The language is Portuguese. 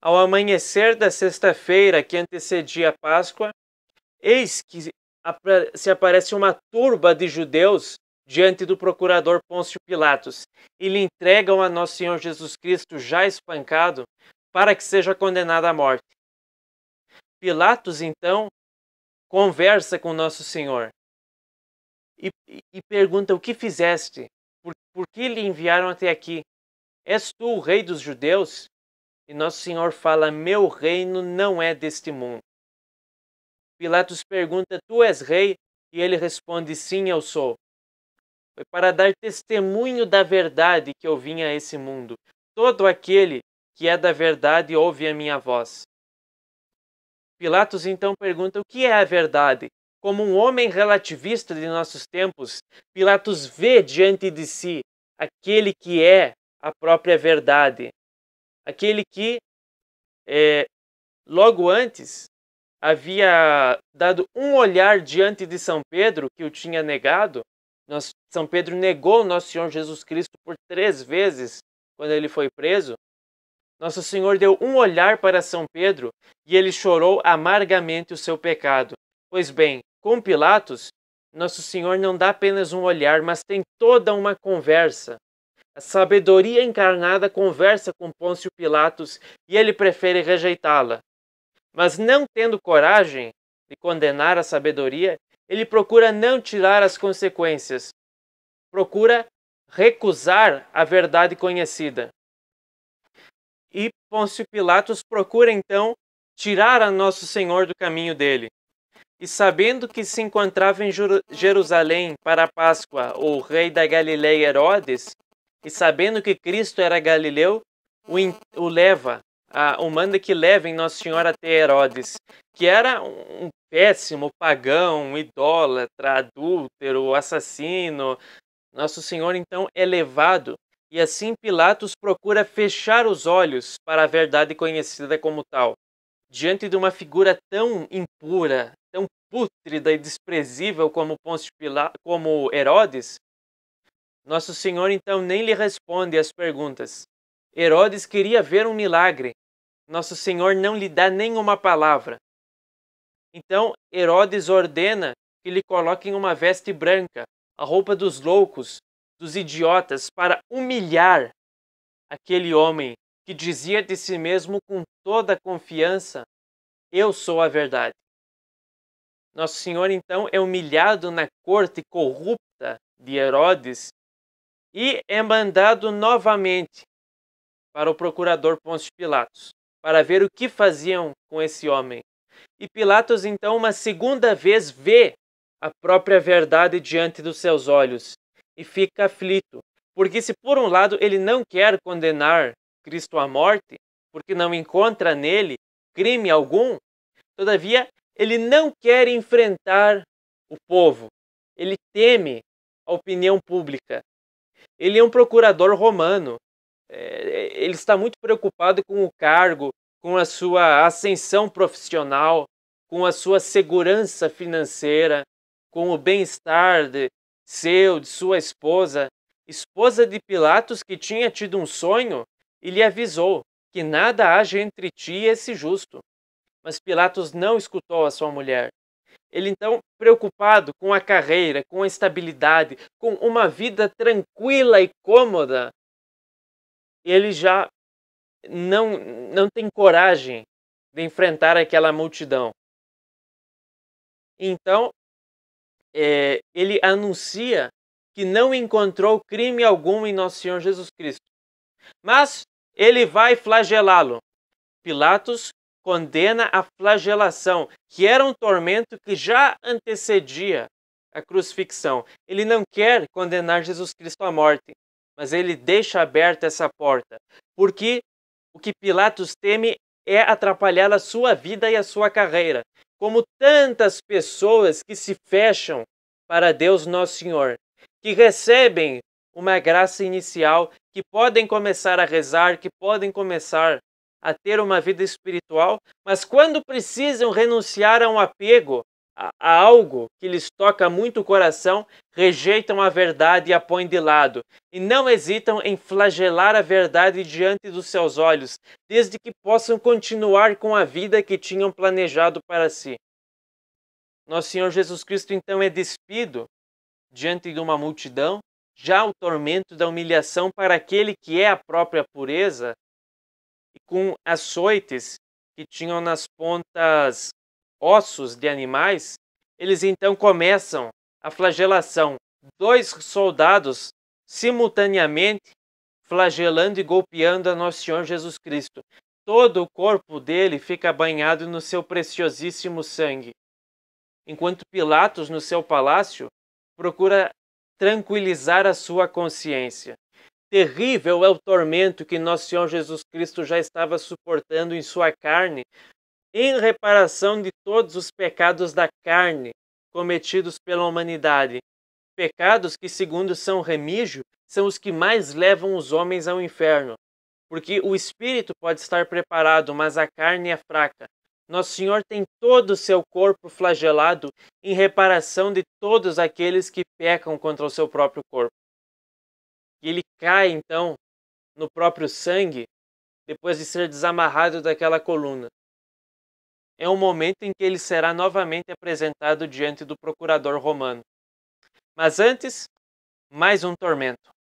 Ao amanhecer da sexta-feira que antecedia a Páscoa, eis que se aparece uma turba de judeus diante do procurador Pôncio Pilatos e lhe entregam a Nosso Senhor Jesus Cristo já espancado para que seja condenado à morte. Pilatos, então, conversa com Nosso Senhor e, e pergunta: O que fizeste? Por, por que lhe enviaram até aqui? És tu o rei dos judeus? E Nosso Senhor fala: Meu reino não é deste mundo. Pilatos pergunta: Tu és rei? E ele responde: Sim, eu sou. Foi para dar testemunho da verdade que eu vim a esse mundo. Todo aquele que é da verdade ouve a minha voz. Pilatos então pergunta: O que é a verdade? Como um homem relativista de nossos tempos, Pilatos vê diante de si aquele que é a própria verdade, aquele que é, logo antes havia dado um olhar diante de São Pedro que o tinha negado. São Pedro negou nosso Senhor Jesus Cristo por três vezes quando ele foi preso. Nosso Senhor deu um olhar para São Pedro e ele chorou amargamente o seu pecado. Pois bem, com Pilatos, Nosso Senhor não dá apenas um olhar, mas tem toda uma conversa a sabedoria encarnada conversa com Pôncio Pilatos e ele prefere rejeitá-la. Mas não tendo coragem de condenar a sabedoria, ele procura não tirar as consequências. Procura recusar a verdade conhecida. E Pôncio Pilatos procura então tirar a Nosso Senhor do caminho dele. E sabendo que se encontrava em Jerusalém para a Páscoa o rei da Galileia Herodes, e sabendo que Cristo era galileu, o, in, o leva, a, o manda que levem Nossa Senhora até Herodes, que era um péssimo pagão, um idólatra, adúltero, assassino. Nosso Senhor então é levado, e assim Pilatos procura fechar os olhos para a verdade conhecida como tal. Diante de uma figura tão impura, tão pútrida e desprezível como, Pilatos, como Herodes, nosso Senhor então nem lhe responde às perguntas. Herodes queria ver um milagre. Nosso Senhor não lhe dá nenhuma palavra. Então Herodes ordena que lhe coloquem uma veste branca, a roupa dos loucos, dos idiotas, para humilhar aquele homem que dizia de si mesmo com toda a confiança: Eu sou a verdade. Nosso Senhor então é humilhado na corte corrupta de Herodes e é mandado novamente para o procurador Pôncio Pilatos, para ver o que faziam com esse homem. E Pilatos, então, uma segunda vez vê a própria verdade diante dos seus olhos e fica aflito, porque se por um lado ele não quer condenar Cristo à morte, porque não encontra nele crime algum, todavia ele não quer enfrentar o povo. Ele teme a opinião pública, ele é um procurador romano. É, é, ele está muito preocupado com o cargo, com a sua ascensão profissional, com a sua segurança financeira, com o bem-estar de seu, de sua esposa. Esposa de Pilatos, que tinha tido um sonho, e lhe avisou que nada haja entre ti e esse justo. Mas Pilatos não escutou a sua mulher. Ele então, preocupado com a carreira, com a estabilidade, com uma vida tranquila e cômoda, ele já não, não tem coragem de enfrentar aquela multidão. Então, é, ele anuncia que não encontrou crime algum em Nosso Senhor Jesus Cristo. Mas ele vai flagelá-lo. Pilatos condena a flagelação, que era um tormento que já antecedia a crucifixão. Ele não quer condenar Jesus Cristo à morte, mas ele deixa aberta essa porta, porque o que Pilatos teme é atrapalhar a sua vida e a sua carreira, como tantas pessoas que se fecham para Deus Nosso Senhor, que recebem uma graça inicial, que podem começar a rezar, que podem começar a ter uma vida espiritual, mas quando precisam renunciar a um apego, a, a algo que lhes toca muito o coração, rejeitam a verdade e a põem de lado, e não hesitam em flagelar a verdade diante dos seus olhos, desde que possam continuar com a vida que tinham planejado para si. Nosso Senhor Jesus Cristo então é despido diante de uma multidão, já o tormento da humilhação para aquele que é a própria pureza e com açoites que tinham nas pontas ossos de animais, eles então começam a flagelação. Dois soldados simultaneamente flagelando e golpeando a nosso Senhor Jesus Cristo. Todo o corpo dele fica banhado no seu preciosíssimo sangue. Enquanto Pilatos, no seu palácio, procura tranquilizar a sua consciência. Terrível é o tormento que nosso Senhor Jesus Cristo já estava suportando em sua carne, em reparação de todos os pecados da carne cometidos pela humanidade. Pecados que, segundo São Remígio, são os que mais levam os homens ao inferno. Porque o espírito pode estar preparado, mas a carne é fraca. Nosso Senhor tem todo o seu corpo flagelado em reparação de todos aqueles que pecam contra o seu próprio corpo. E ele cai então no próprio sangue depois de ser desamarrado daquela coluna. É um momento em que ele será novamente apresentado diante do procurador romano. Mas antes, mais um tormento.